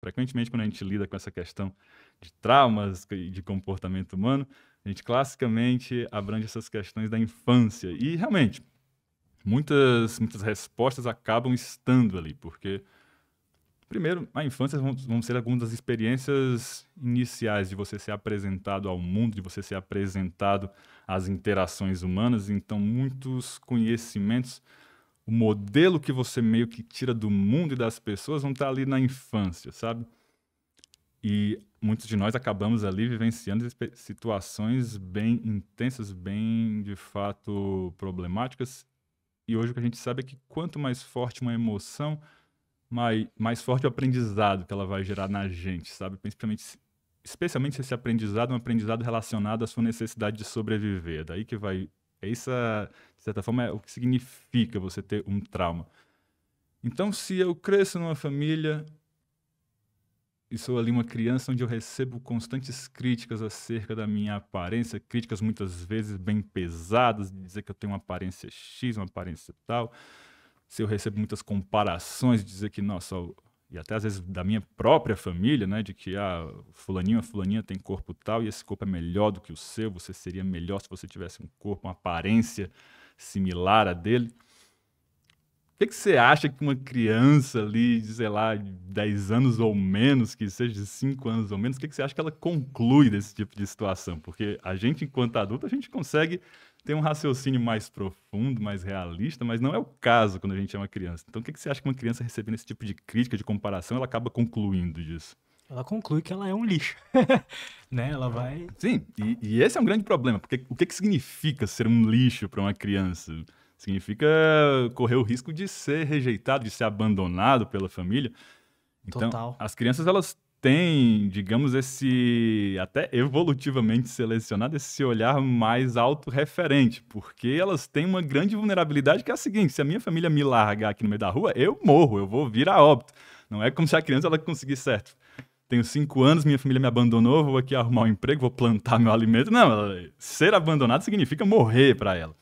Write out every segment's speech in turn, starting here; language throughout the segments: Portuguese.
Frequentemente, quando a gente lida com essa questão de traumas e de comportamento humano, a gente classicamente abrange essas questões da infância. E, realmente, muitas, muitas respostas acabam estando ali, porque, primeiro, a infância vão, vão ser algumas das experiências iniciais de você ser apresentado ao mundo, de você ser apresentado às interações humanas. Então, muitos conhecimentos o modelo que você meio que tira do mundo e das pessoas não está ali na infância, sabe? E muitos de nós acabamos ali vivenciando situações bem intensas, bem de fato problemáticas. E hoje o que a gente sabe é que quanto mais forte uma emoção, mais, mais forte o aprendizado que ela vai gerar na gente, sabe? Principalmente, especialmente se esse aprendizado é um aprendizado relacionado à sua necessidade de sobreviver. É daí que vai essa, é é, de certa forma, é o que significa você ter um trauma. Então, se eu cresço numa família e sou ali uma criança onde eu recebo constantes críticas acerca da minha aparência, críticas muitas vezes bem pesadas, de dizer que eu tenho uma aparência X, uma aparência tal. Se eu recebo muitas comparações, de dizer que, nossa, e até às vezes da minha própria família, né, de que ah, fulaninho, a fulaninha tem corpo tal e esse corpo é melhor do que o seu, você seria melhor se você tivesse um corpo, uma aparência similar à dele que, que você acha que uma criança ali, de, sei lá, 10 anos ou menos, que seja de 5 anos ou menos, o que, que você acha que ela conclui desse tipo de situação? Porque a gente, enquanto adulto, a gente consegue ter um raciocínio mais profundo, mais realista, mas não é o caso quando a gente é uma criança. Então, o que, que você acha que uma criança recebendo esse tipo de crítica, de comparação, ela acaba concluindo disso? ela conclui que ela é um lixo. né? Ela vai. Sim, e, e, esse é um grande problema, porque o que, que significa ser um lixo para uma criança? Significa correr o risco de ser rejeitado, de ser abandonado pela família. Então, Total. as crianças elas têm, digamos, esse até evolutivamente selecionado esse olhar mais autorreferente, porque elas têm uma grande vulnerabilidade que é a seguinte: se a minha família me largar aqui no meio da rua, eu morro, eu vou vir a óbito. Não é como se a criança ela conseguisse certo tenho cinco anos, minha família me abandonou, vou aqui arrumar um emprego, vou plantar meu alimento. Não, ser abandonado significa morrer para ela.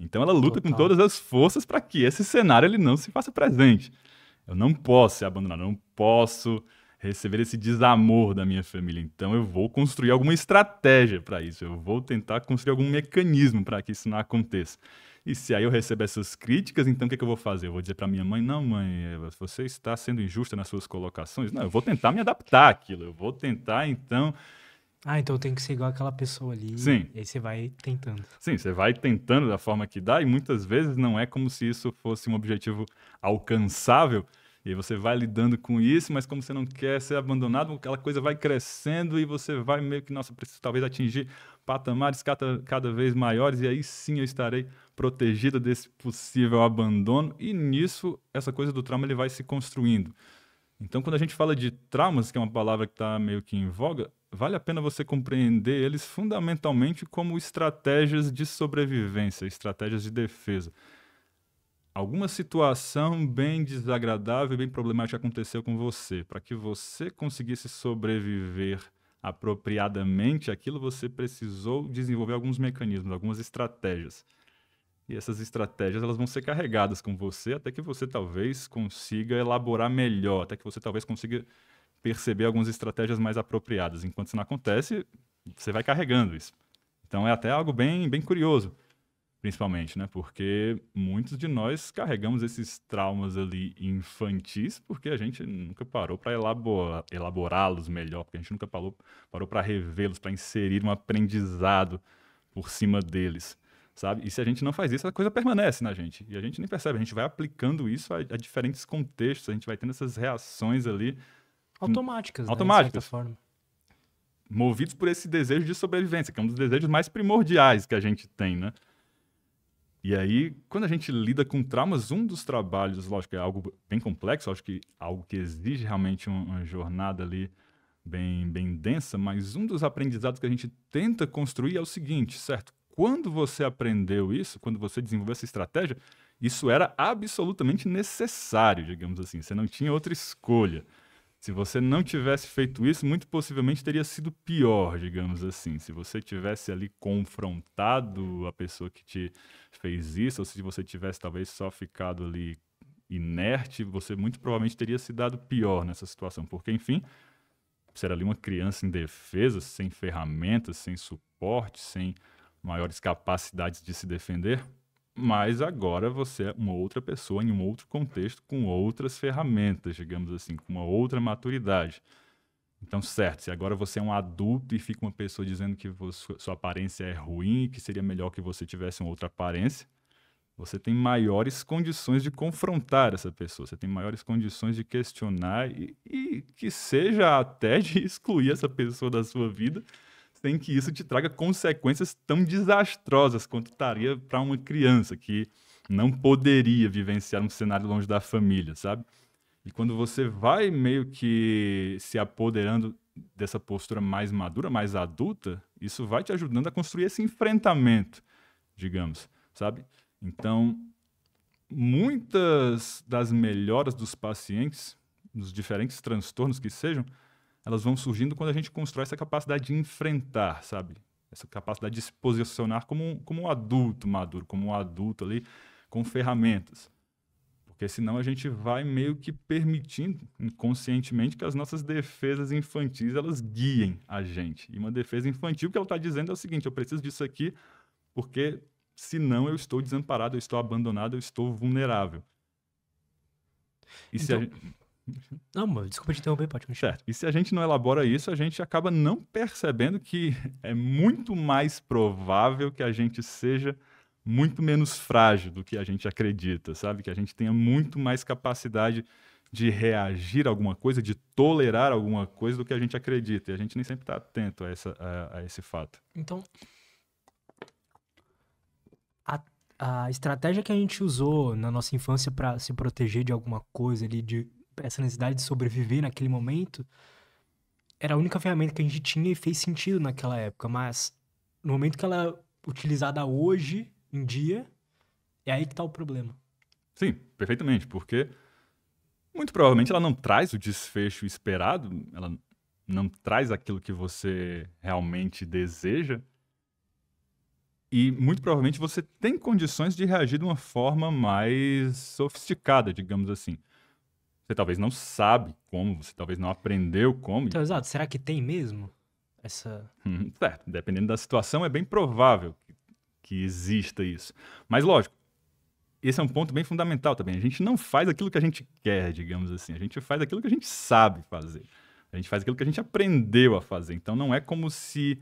Então ela luta Total. com todas as forças para que esse cenário ele não se faça presente. Eu não posso ser abandonado, eu não posso receber esse desamor da minha família. Então eu vou construir alguma estratégia para isso, eu vou tentar construir algum mecanismo para que isso não aconteça. E se aí eu receber essas críticas, então o que, é que eu vou fazer? Eu vou dizer para minha mãe: não, mãe, você está sendo injusta nas suas colocações? Não, eu vou tentar me adaptar àquilo, eu vou tentar então ah, então tem que ser igual aquela pessoa ali. Sim. E aí você vai tentando. Sim, você vai tentando da forma que dá, e muitas vezes não é como se isso fosse um objetivo alcançável. E você vai lidando com isso, mas como você não quer ser abandonado, aquela coisa vai crescendo e você vai meio que, nossa, preciso talvez atingir patamares cada, cada vez maiores, e aí sim eu estarei protegida desse possível abandono. E nisso, essa coisa do trauma ele vai se construindo. Então, quando a gente fala de traumas, que é uma palavra que está meio que em voga, vale a pena você compreender eles fundamentalmente como estratégias de sobrevivência, estratégias de defesa. Alguma situação bem desagradável, bem problemática aconteceu com você. Para que você conseguisse sobreviver apropriadamente aquilo, você precisou desenvolver alguns mecanismos, algumas estratégias. E essas estratégias elas vão ser carregadas com você até que você talvez consiga elaborar melhor, até que você talvez consiga perceber algumas estratégias mais apropriadas. Enquanto isso não acontece, você vai carregando isso. Então é até algo bem, bem curioso, principalmente, né? Porque muitos de nós carregamos esses traumas ali infantis porque a gente nunca parou para elaborar, elaborá-los melhor, porque a gente nunca parou, parou para revê-los, para inserir um aprendizado por cima deles. Sabe? E se a gente não faz isso, a coisa permanece na gente. E a gente nem percebe, a gente vai aplicando isso a, a diferentes contextos, a gente vai tendo essas reações ali Automáticas, né, automáticas. De certa forma. Movidos por esse desejo de sobrevivência, que é um dos desejos mais primordiais que a gente tem, né? E aí, quando a gente lida com traumas, um dos trabalhos, lógico, é algo bem complexo, acho que algo que exige realmente uma jornada ali bem, bem densa, mas um dos aprendizados que a gente tenta construir é o seguinte, certo? Quando você aprendeu isso, quando você desenvolveu essa estratégia, isso era absolutamente necessário, digamos assim, você não tinha outra escolha. Se você não tivesse feito isso, muito possivelmente teria sido pior, digamos assim. Se você tivesse ali confrontado a pessoa que te fez isso, ou se você tivesse talvez só ficado ali inerte, você muito provavelmente teria se dado pior nessa situação, porque enfim, ser ali uma criança indefesa, sem ferramentas, sem suporte, sem maiores capacidades de se defender, mas agora você é uma outra pessoa em um outro contexto, com outras ferramentas, digamos assim, com uma outra maturidade. Então, certo, se agora você é um adulto e fica uma pessoa dizendo que sua aparência é ruim, que seria melhor que você tivesse uma outra aparência, você tem maiores condições de confrontar essa pessoa, você tem maiores condições de questionar e, e que seja até de excluir essa pessoa da sua vida, sem que isso te traga consequências tão desastrosas quanto estaria para uma criança que não poderia vivenciar um cenário longe da família, sabe? E quando você vai meio que se apoderando dessa postura mais madura, mais adulta, isso vai te ajudando a construir esse enfrentamento, digamos, sabe? Então, muitas das melhoras dos pacientes, nos diferentes transtornos que sejam, elas vão surgindo quando a gente constrói essa capacidade de enfrentar, sabe? Essa capacidade de se posicionar como um, como um adulto maduro, como um adulto ali com ferramentas. Porque senão a gente vai meio que permitindo inconscientemente que as nossas defesas infantis elas guiem a gente. E uma defesa infantil que ela está dizendo é o seguinte: eu preciso disso aqui porque senão eu estou desamparado, eu estou abandonado, eu estou vulnerável. E então, se a então, gente... Não, mas desculpa te interromper, pode continuar. Certo. E se a gente não elabora isso, a gente acaba não percebendo que é muito mais provável que a gente seja muito menos frágil do que a gente acredita, sabe? Que a gente tenha muito mais capacidade de reagir a alguma coisa, de tolerar alguma coisa do que a gente acredita. E a gente nem sempre está atento a, essa, a, a, esse fato. Então, a, a estratégia que a gente usou na nossa infância para se proteger de alguma coisa ali, de essa necessidade de sobreviver naquele momento, era a única ferramenta que a gente tinha e fez sentido naquela época. Mas no momento que ela é utilizada hoje em dia, é aí que está o problema. Sim, perfeitamente, porque muito provavelmente ela não traz o desfecho esperado, ela não traz aquilo que você realmente deseja. E muito provavelmente você tem condições de reagir de uma forma mais sofisticada, digamos assim. Você talvez não sabe como, você talvez não aprendeu como. Então, exato. Será que tem mesmo essa. é, dependendo da situação, é bem provável que, que exista isso. Mas, lógico, esse é um ponto bem fundamental também. A gente não faz aquilo que a gente quer, digamos assim. A gente faz aquilo que a gente sabe fazer. A gente faz aquilo que a gente aprendeu a fazer. Então não é como se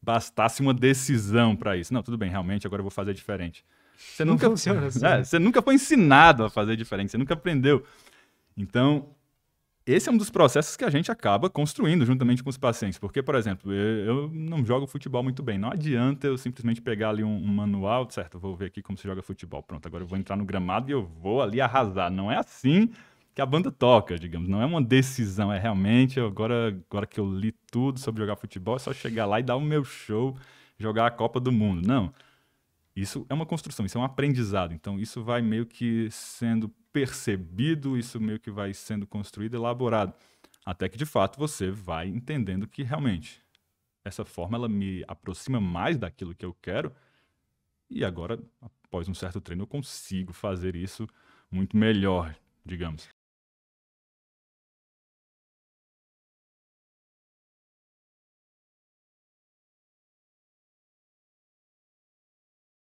bastasse uma decisão para isso. Não, tudo bem, realmente agora eu vou fazer diferente. Você nunca funciona é, assim. É, você nunca foi ensinado a fazer diferente. Você nunca aprendeu então, esse é um dos processos que a gente acaba construindo juntamente com os pacientes. Porque, por exemplo, eu, eu não jogo futebol muito bem. Não adianta eu simplesmente pegar ali um, um manual, certo? Vou ver aqui como se joga futebol. Pronto, agora eu vou entrar no gramado e eu vou ali arrasar. Não é assim que a banda toca, digamos. Não é uma decisão, é realmente agora, agora que eu li tudo sobre jogar futebol, é só chegar lá e dar o meu show, jogar a Copa do Mundo. Não. Isso é uma construção, isso é um aprendizado. Então, isso vai meio que sendo percebido, isso meio que vai sendo construído, elaborado, até que de fato você vai entendendo que realmente essa forma ela me aproxima mais daquilo que eu quero. E agora, após um certo treino, eu consigo fazer isso muito melhor, digamos.